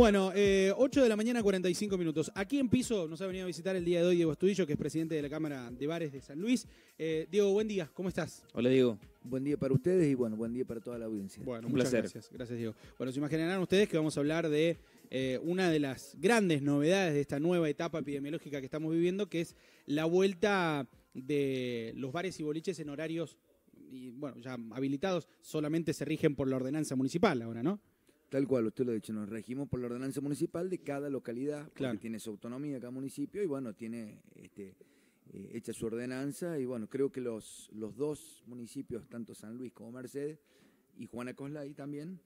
Bueno, eh, 8 de la mañana, 45 minutos. Aquí en Piso nos ha venido a visitar el día de hoy Diego Estudillo, que es presidente de la Cámara de Bares de San Luis. Eh, Diego, buen día, ¿cómo estás? Hola, Diego. Buen día para ustedes y bueno, buen día para toda la audiencia. Bueno, un placer. Gracias, gracias, Diego. Bueno, se imaginarán ustedes que vamos a hablar de eh, una de las grandes novedades de esta nueva etapa epidemiológica que estamos viviendo, que es la vuelta de los bares y boliches en horarios, y, bueno, ya habilitados, solamente se rigen por la ordenanza municipal ahora, ¿no? Tal cual, usted lo ha dicho, nos regimos por la ordenanza municipal de cada localidad, porque tiene su autonomía cada municipio y bueno, tiene este, eh, hecha su ordenanza y bueno, creo que los, los dos municipios, tanto San Luis como Mercedes y Juana Coslay también,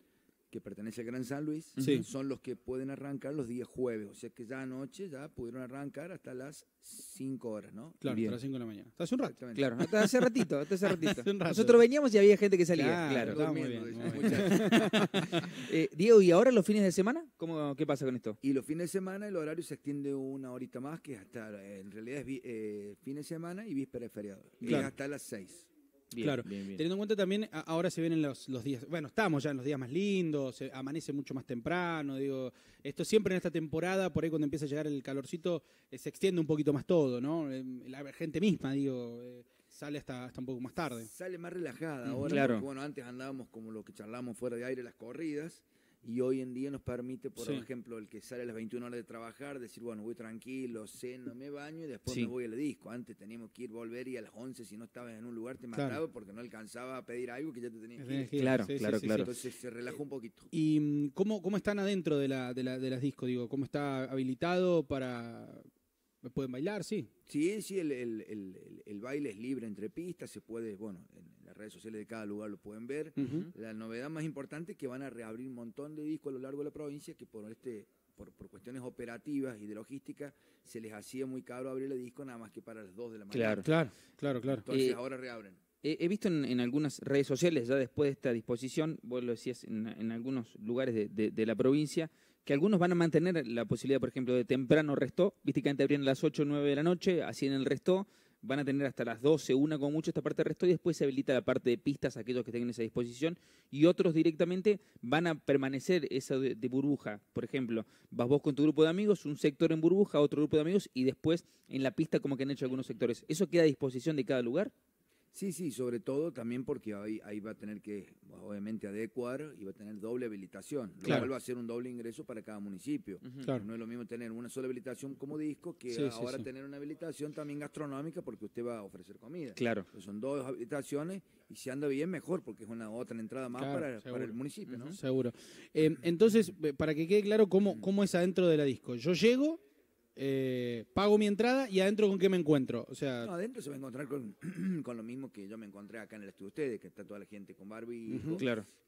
que pertenece al Gran San Luis, son los que pueden arrancar los días jueves. O sea que ya anoche ya pudieron arrancar hasta las 5 horas, ¿no? Claro, hasta las 5 de la mañana. Hasta hace un Claro, hace ratito, hasta hace ratito. Nosotros veníamos y había gente que salía. Claro, claro. Muy eh, Diego, ¿y ahora los fines de semana? ¿Cómo, ¿Qué pasa con esto? Y los fines de semana el horario se extiende una horita más, que hasta, en realidad es eh, fin de semana y víspera de feriado. Y Es hasta las 6 claro. Teniendo en cuenta también, ahora se vienen los, días, bueno, estamos ya en los días más lindos, se amanece mucho más temprano, digo, esto siempre en esta temporada, por ahí cuando empieza a llegar el calorcito, eh, se extiende un poquito más todo, ¿no? Eh, la gente misma, digo, eh, sale hasta, un poco más tarde. Sale más relajada ahora, bueno, antes andábamos como lo que charlamos fuera de aire las corridas, y hoy en día nos permite, por ejemplo, el que sale a las 21 horas de trabajar, decir, bueno, voy tranquilo, ceno, me baño y después me voy al disco. Antes teníamos que ir, volver y a las 11 si no estabas en un lugar te mataba porque no alcanzaba a pedir algo que ya te tenías que Claro, claro, claro. Entonces se relajó un poquito. ¿Y mm, cómo, cómo están adentro de, la, de, la, de las discos? Digo, ¿cómo está habilitado para me pueden bailar, sí. Sí, sí, el, baile es libre entre pistas, se puede, bueno, en las redes sociales de cada lugar lo pueden ver. La novedad más importante es que van a reabrir un montón de discos a lo largo de la provincia que por este por, cuestiones operativas y de logística, se les hacía muy caro abrir el disco nada más que para las 2 de la mañana. Claro, claro, claro. claro. Entonces eh, ahora reabren. He visto en, en, algunas redes sociales, ya después de esta disposición, vos lo decías, en, algunos lugares de la provincia, que algunos van a mantener la posibilidad, por ejemplo, de temprano restó, viste que antes las 8 o 9 de la noche, así en el resto van a tener hasta las 12, una como mucho esta parte de resto y después se habilita la parte de pistas aquellos que tengan esa disposición y otros directamente van a permanecer esa de, de, burbuja. Por ejemplo, vas vos con tu grupo de amigos, un sector en burbuja, otro grupo de amigos y después en la pista como que han hecho algunos sectores. ¿Eso queda a disposición de cada lugar? Sí, sí, sobre todo también porque ahí, va a tener que, obviamente, adecuar y va a tener doble habilitación, lo claro. cual va a ser un doble ingreso para cada municipio. claro. No es lo mismo tener una sola habilitación como disco que ahora tener una habilitación también gastronómica porque usted va a ofrecer comida. Claro. son dos habilitaciones y si anda bien, mejor, porque es una otra entrada más para, el municipio, ¿no? Seguro. Em, entonces, para que quede claro cómo, cómo es adentro de la disco, yo llego eh, pago mi entrada y adentro con qué me encuentro. O sea, adentro se va a encontrar con, lo mismo que yo me encontré acá en el estudio de ustedes, que está toda la gente con Barbie,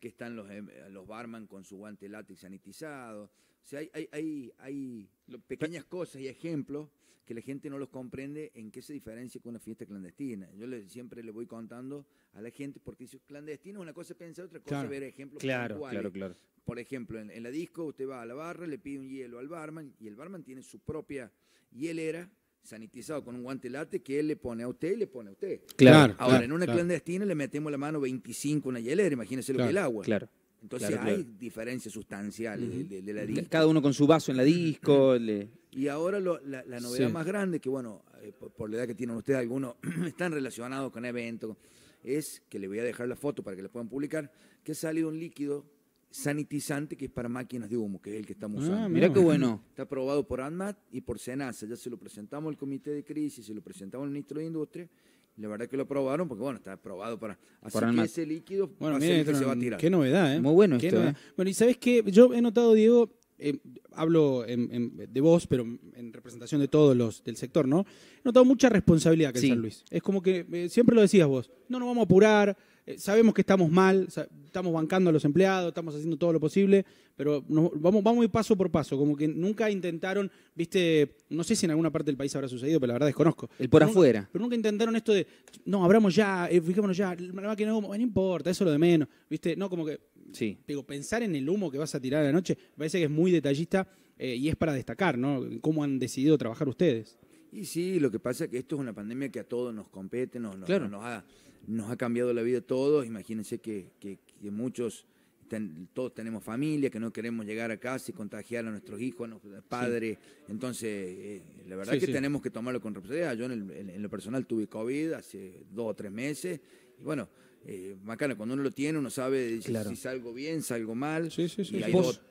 que están los, em, los barman con su guante látex sanitizado. O sea, hay, hay, hay, hay pequeñas cosas y ejemplos que la gente no los comprende en qué se diferencia con una fiesta clandestina. Yo siempre le voy contando a la gente, porque si clandestino es una cosa pensar, otra cosa claro, ver ejemplos claro, Claro, claro. Por ejemplo, en, la disco usted va a la barra, le pide un hielo al barman y el barman tiene su propia hielera sanitizado con un guante late que él le pone a usted y le pone a usted. Claro. Ahora, en una clandestina le metemos la mano 25 una hielera, imagínese lo que el agua. Claro. Entonces hay diferencias sustanciales de, la disco. Cada uno con su vaso en la disco. Le... Y ahora la, novedad más grande, que bueno, eh, por, la edad que tienen ustedes, algunos están relacionados con eventos, es que le voy a dejar la foto para que la puedan publicar, que ha salido un líquido sanitizante que es para máquinas de humo, que es el que estamos ah, usando. Ah, mira qué bueno. Está aprobado por ANMAT y por SENASA. Ya se lo presentamos al comité de crisis, se lo presentamos al ministro de Industria. la verdad que lo aprobaron porque, bueno, está aprobado para... hacer que ese líquido se va a tirar. Qué novedad, ¿eh? Muy bueno esto, ¿eh? Bueno, y ¿sabes qué? Yo he notado, Diego, eh, hablo de vos, pero en representación de todos los del sector, ¿no? He notado mucha responsabilidad que San Luis. Es como que eh, siempre lo decías vos, no nos vamos a apurar, eh, sabemos que estamos mal, estamos bancando a los empleados, estamos haciendo todo lo posible, pero vamos, vamos a paso por paso, como que nunca intentaron, viste, no sé si en alguna parte del país habrá sucedido, pero la verdad desconozco. El por afuera. pero nunca intentaron esto de, no, abramos ya, fijémonos ya, la máquina no, no importa, eso es lo de menos, viste, no, como que Sí. pensar en el humo que vas a tirar a la noche, parece que es muy detallista eh, y es para destacar, ¿no? Cómo han decidido trabajar ustedes. Y sí, lo que pasa es que esto es una pandemia que a todos nos compete, nos, ha, cambiado la vida a todos. Imagínense que, muchos, todos tenemos familia, que no queremos llegar a casa y contagiar a nuestros hijos, a nuestros padres. Entonces, eh, la verdad es que tenemos que tomarlo con responsabilidad. Yo en, lo personal tuve COVID hace dos o tres meses y bueno eh, cuando uno lo tiene, uno sabe si, salgo bien, salgo mal.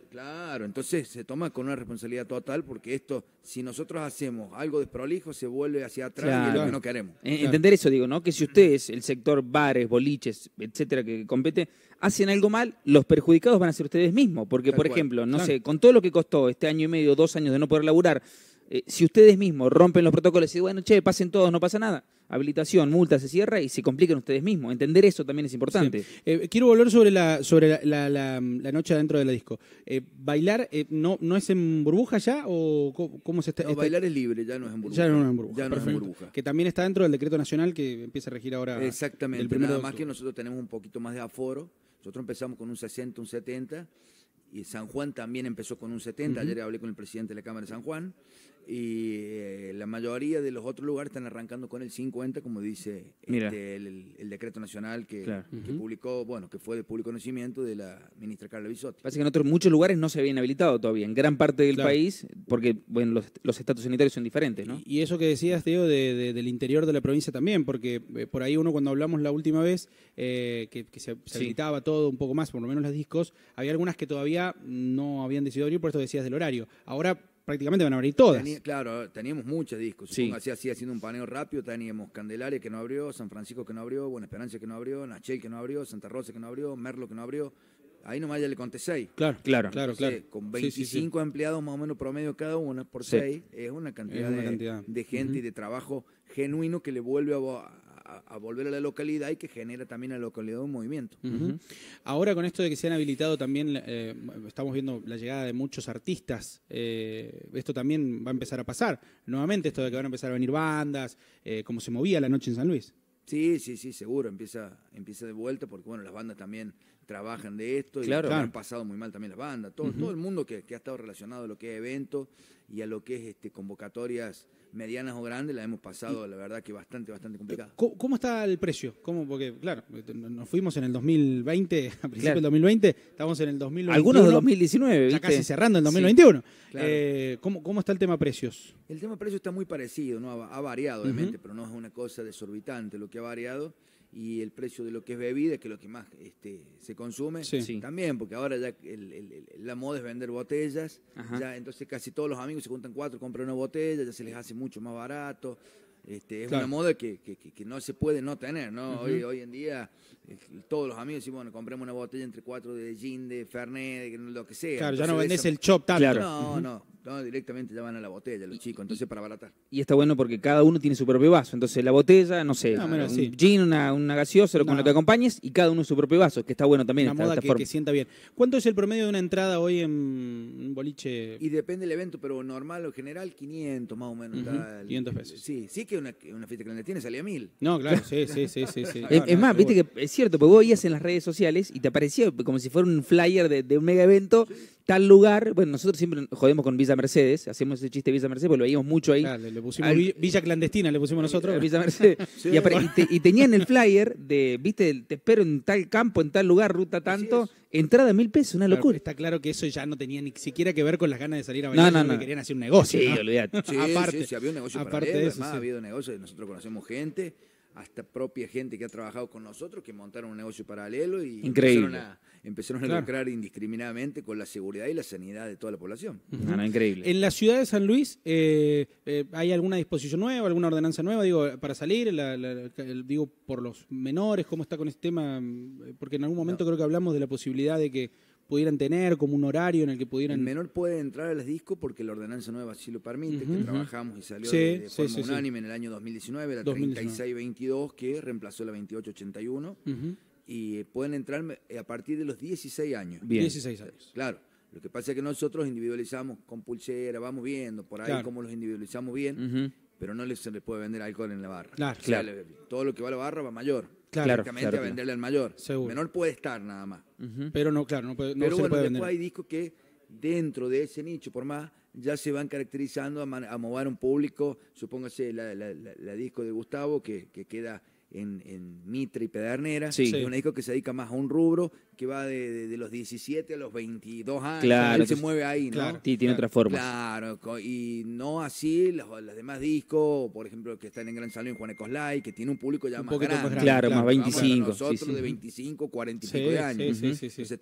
claro, entonces se toma con una responsabilidad total porque esto, si nosotros hacemos algo desprolijo, se vuelve hacia atrás y lo que no queremos. Entender eso, digo, ¿no? Que si ustedes, el sector bares, boliches, etcétera, que compete, hacen algo mal, los perjudicados van a ser ustedes mismos. Porque, por ejemplo, no sé, con todo lo que costó este año y medio, dos años de no poder laburar, eh, si ustedes mismos rompen los protocolos y bueno, che, pasen todos, no pasa nada, habilitación, multa, se cierra y se complican ustedes mismos. Entender eso también es importante. Eh, quiero volver sobre la, sobre la, noche adentro de la disco. Eh, ¿Bailar no, no es en burbuja ya o cómo, se está, bailar es libre, ya no es en burbuja. Ya no es en burbuja. Que también está dentro del decreto nacional que empieza a regir ahora. Exactamente, el primero nada más que nosotros tenemos un poquito más de aforo. Nosotros empezamos con un 60, un 70 y San Juan también empezó con un 70, ayer hablé con el presidente de la Cámara de San Juan, y eh, la mayoría de los otros lugares están arrancando con el 50, como dice este, el, decreto nacional que, publicó, bueno, que fue de público conocimiento de la ministra Carla Bisotti. Parece que en otros muchos lugares no se habían habilitado todavía, en gran parte del país, porque bueno, los, estados estatus sanitarios son diferentes, ¿no? Y, eso que decías, Teo, de, del interior de la provincia también, porque eh, por ahí uno cuando hablamos la última vez, eh, que, se, habilitaba todo un poco más, por lo menos los discos, había algunas que todavía no habían decidido abrir, por eso decías del horario. Ahora prácticamente van a abrir todas. claro, teníamos muchos discos. así, así, haciendo un paneo rápido, teníamos Candelaria que no abrió, San Francisco que no abrió, Buena Esperanza que no abrió, Nachel que no abrió, Santa Rosa que no abrió, Merlo que no abrió. Ahí nomás ya le conté seis. Claro, claro, claro, claro. Con 25 empleados más o menos promedio cada una por seis, es una cantidad, de, gente y de trabajo genuino que le vuelve a, a, volver a la localidad y que genera también a la localidad un movimiento. Ahora con esto de que se han habilitado también, eh, estamos viendo la llegada de muchos artistas, eh, esto también va a empezar a pasar, nuevamente esto de que van a empezar a venir bandas, eh, como se movía la noche en San Luis. Sí, sí, sí, seguro, empieza, empieza de vuelta porque bueno, las bandas también trabajan de esto y claro. han pasado muy mal también las bandas, todo, todo el mundo que, que, ha estado relacionado a lo que es evento y a lo que es este, convocatorias medianas o grandes, la hemos pasado, la verdad, que bastante, bastante complicado ¿Cómo, está el precio? ¿Cómo? Porque, claro, este, nos fuimos en el 2020, a principios del 2020, estamos en el 2021. Algunos de 2019, Ya casi cerrando el 2021. Eh, ¿cómo, ¿cómo, está el tema precios? El tema precios está muy parecido, ¿no? Ha, variado, obviamente, pero no es una cosa desorbitante lo que ha variado y el precio de lo que es bebida, que es lo que más este, se consume, también, porque ahora ya la moda es vender botellas, ya entonces casi todos los amigos se juntan cuatro, compran una botella, ya se les hace mucho más barato. Este, es una moda que, que, que, no se puede no tener, ¿no? hoy, hoy en día eh, todos los amigos decimos, bueno, compremos una botella entre cuatro de gin, de fernet, de lo que sea. Claro, ya no vendés el chop tal. Claro. No, no, no, directamente ya van a la botella los chicos, entonces para abaratar. Y está bueno porque cada uno tiene su propio vaso. Entonces la botella, no sé, un gin, una, gaseosa, con lo que acompañes, y cada uno su propio vaso, que está bueno también. Una esta, moda que, forma. sienta bien. ¿Cuánto es el promedio de una entrada hoy en un boliche? Y depende del evento, pero normal o general, 500 más o menos. 500 pesos. Sí, sí que una, una fiesta clandestina salía mil. No, claro, sí, sí, sí. sí, es, más, viste que es cierto, porque vos veías en las redes sociales y te aparecía como si fuera un flyer de, un mega evento tal lugar, bueno, nosotros siempre jodemos con Villa Mercedes, hacemos ese chiste Villa Mercedes, porque lo veíamos mucho ahí. Villa Clandestina, le pusimos nosotros. Eh, Villa Mercedes. y, y, tenían el flyer de, viste, te espero en tal campo, en tal lugar, ruta tanto, entrada mil pesos, una locura. está claro que eso ya no tenía ni siquiera que ver con las ganas de salir a bailar, no, no, querían hacer un negocio. Sí, olvidate. aparte, sí, había un negocio aparte además, ha habido negocios, nosotros conocemos gente hasta propia gente que ha trabajado con nosotros que montaron un negocio paralelo y empezaron a, lucrar indiscriminadamente con la seguridad y la sanidad de toda la población. increíble. En la ciudad de San Luis, eh, eh, ¿hay alguna disposición nueva, alguna ordenanza nueva, digo, para salir? digo, por los menores, ¿cómo está con este tema? Porque en algún momento creo que hablamos de la posibilidad de que pudieran tener, como un horario en el que pudieran... El menor puede entrar a las discos porque la ordenanza nueva sí lo permite, que trabajamos y salió de, forma unánime en el año 2019, la 3622, que reemplazó la 2881, y pueden entrar eh, a partir de los 16 años. Bien. 16 años. Eh, claro. Lo que pasa es que nosotros individualizamos con pulsera, vamos viendo por ahí cómo los individualizamos bien, pero no les se les puede vender alcohol en la barra. Claro, claro. todo lo que va a la barra va mayor claro, a venderle al mayor. Menor puede estar nada más. Pero no, claro, no, puede, no Pero bueno, hay discos que dentro de ese nicho, por más, ya se van caracterizando a, mover un público, supóngase la, disco de Gustavo que queda en, Mitre y Pedernera. Es un disco que se dedica más a un rubro que va de, los 17 a los 22 años. Claro. se mueve ahí, ¿no? tiene otra forma. Claro, y no así los, demás discos, por ejemplo, que están en Gran Salón, Juan Ecoslay, que tiene un público ya más, grande, más, Claro, más 25. nosotros sí, de 25, 45 años.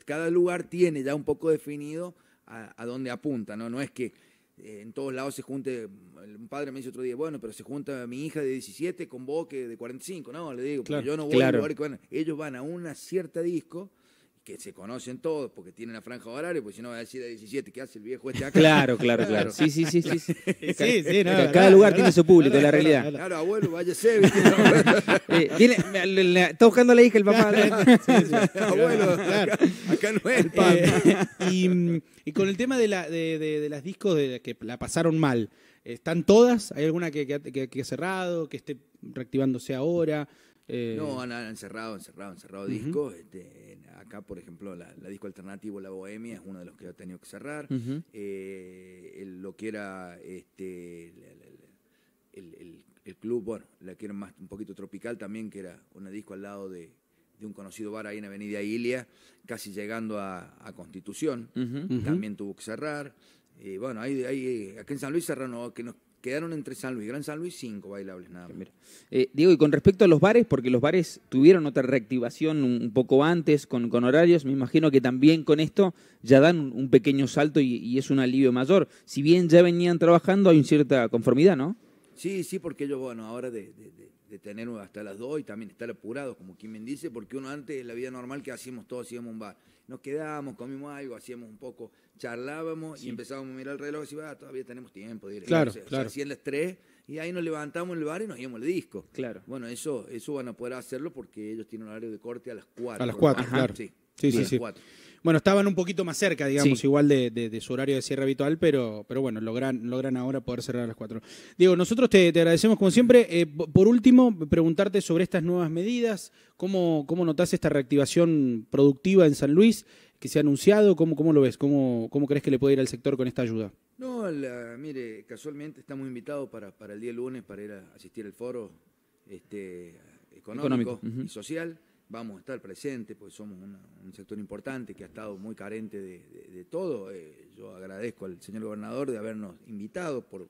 cada lugar tiene ya un poco definido a, a dónde apunta, ¿no? No es que eh, en todos lados se junte, un padre me dice otro día, bueno, pero se junta mi hija de 17 con vos que de 45, no, le digo, porque yo no voy a ellos van a una cierta disco que se conocen todos porque tienen la franja horaria, porque si no va a decir a 17, ¿qué hace el viejo este acá? Claro, claro, claro. Sí, sí, sí. sí. sí, sí cada lugar tiene su público, la realidad. Claro, abuelo, váyase. eh, está buscando la hija el papá. abuelo, claro. acá, no es el eh, papá. Mm, y, con el tema de, la, las discos de que la pasaron mal, ¿están todas? ¿Hay alguna que, que, que ha cerrado, que esté reactivándose ahora? Eh, no, han, han, cerrado, han encerrado discos. Este, acá, por ejemplo, la, disco alternativo La Bohemia es uno de los que ha tenido que cerrar. Eh, lo que era este, el, club, bueno, la que era más un poquito tropical también, que era una disco al lado de, un conocido bar ahí en Avenida Ilia, casi llegando a, Constitución, también tuvo que cerrar. Eh, bueno, aquí en San Luis cerraron, que no Quedaron entre San Luis, Gran San Luis, cinco bailables nada eh, Diego, y con respecto a los bares, porque los bares tuvieron otra reactivación un poco antes con, horarios, me imagino que también con esto ya dan un, pequeño salto y, y, es un alivio mayor. Si bien ya venían trabajando, hay una cierta conformidad, ¿no? Sí, sí, porque ellos, bueno, ahora de, de, tener hasta las 2 y también estar apurados, como quien me dice, porque uno antes, en la vida normal, que hacíamos todos, hacíamos un bar. Nos quedábamos, comimos algo, hacíamos un poco, charlábamos y empezábamos a mirar el reloj y decíamos, ah, todavía tenemos tiempo. Claro, Claro, claro. Hacían las 3 y ahí nos levantamos el bar y nos íbamos al disco. Claro. Bueno, eso, eso van a poder hacerlo porque ellos tienen un horario de corte a las 4. A las 4, claro. Sí. Sí, sí, sí. Bueno, estaban un poquito más cerca, digamos, igual de, su horario de cierre habitual, pero, pero bueno, logran, logran ahora poder cerrar a las cuatro. Diego, nosotros te, agradecemos como siempre. Eh, por último, preguntarte sobre estas nuevas medidas, cómo, cómo notás esta reactivación productiva en San Luis que se ha anunciado, cómo, cómo lo ves, cómo, cómo crees que le puede ir al sector con esta ayuda. No, mire, casualmente estamos invitados para, para el día lunes para ir a asistir al foro este, económico, y social vamos a estar presentes, porque somos un sector importante que ha estado muy carente de, todo. Eh, yo agradezco al señor gobernador de habernos invitado, por,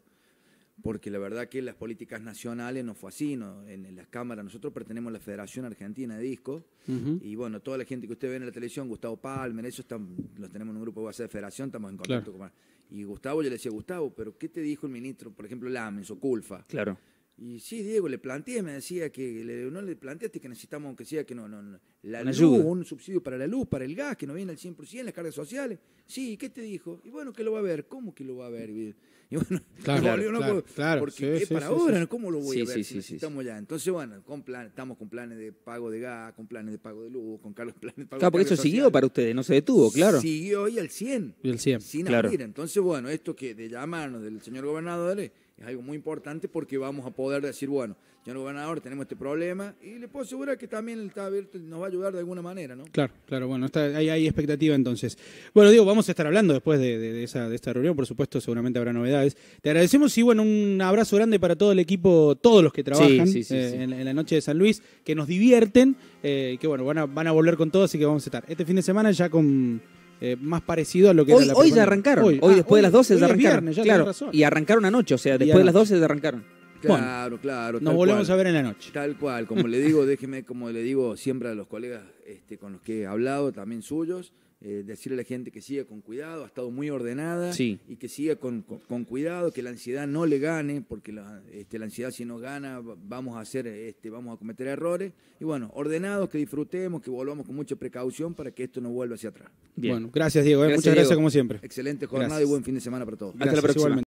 porque la verdad que las políticas nacionales no fue así, no, en, las cámaras. Nosotros pertenemos a la Federación Argentina de Discos, y bueno, toda la gente que usted ve en la televisión, Gustavo Palmer, ellos están, los tenemos en un grupo de base de federación, estamos en contacto con... Y Gustavo, yo le decía, Gustavo, pero ¿qué te dijo el ministro, por ejemplo, Lames o Culfa? Claro y sí, Diego, le planteé, me decía que le, no le planteaste que necesitamos, aunque sea que no, no, la luz, un subsidio para la luz, para el gas, que no viene al 100%, las cargas sociales. Sí, ¿qué te dijo? Y bueno, que lo va a ver. ¿Cómo que lo va a ver? Y bueno, claro, claro, porque es para ahora, ¿cómo lo voy a ver? Si ya. Entonces, bueno, con plan, estamos con planes de pago de gas, con planes de pago de luz, con planes de pago de Claro, porque eso siguió para ustedes, no se detuvo, claro. Siguió y al 100. Y al 100, sin abrir. Entonces, bueno, esto que de llamarnos del señor gobernador es algo muy importante porque vamos a poder decir, bueno, ya no señor gobernador, tenemos este problema y le puedo asegurar que también el nos va a ayudar de alguna manera, ¿no? Claro, claro, bueno, está, hay, expectativa entonces. Bueno, digo, vamos a estar hablando después de, esa, esta reunión, por supuesto, seguramente habrá novedades. Te agradecemos y bueno, un abrazo grande para todo el equipo, todos los que trabajan eh, en, la noche de San Luis, que nos divierten, eh, que bueno, van a, van a volver con todo, así que vamos a estar este fin de semana ya con eh, más parecido a lo que hoy, era la Hoy ya arrancaron, hoy, ah, después de las 12 ya arrancaron. ya claro, Y arrancaron anoche, o sea, después de las 12 ya arrancaron. Claro, claro. Nos volvemos a ver en la noche. Tal cual, como le digo, déjeme, como le digo siempre a los colegas este, con los que he hablado, también suyos, eh, decirle a la gente que siga con cuidado, ha estado muy ordenada sí. y que siga con, cuidado, que la ansiedad no le gane, porque la, este, ansiedad si no gana vamos a hacer, este, vamos a cometer errores. Y bueno, ordenados, que disfrutemos, que volvamos con mucha precaución para que esto no vuelva hacia atrás. Bueno, gracias Diego, ¿eh? muchas gracias como siempre. Excelente jornada y buen fin de semana para todos. Hasta la próxima.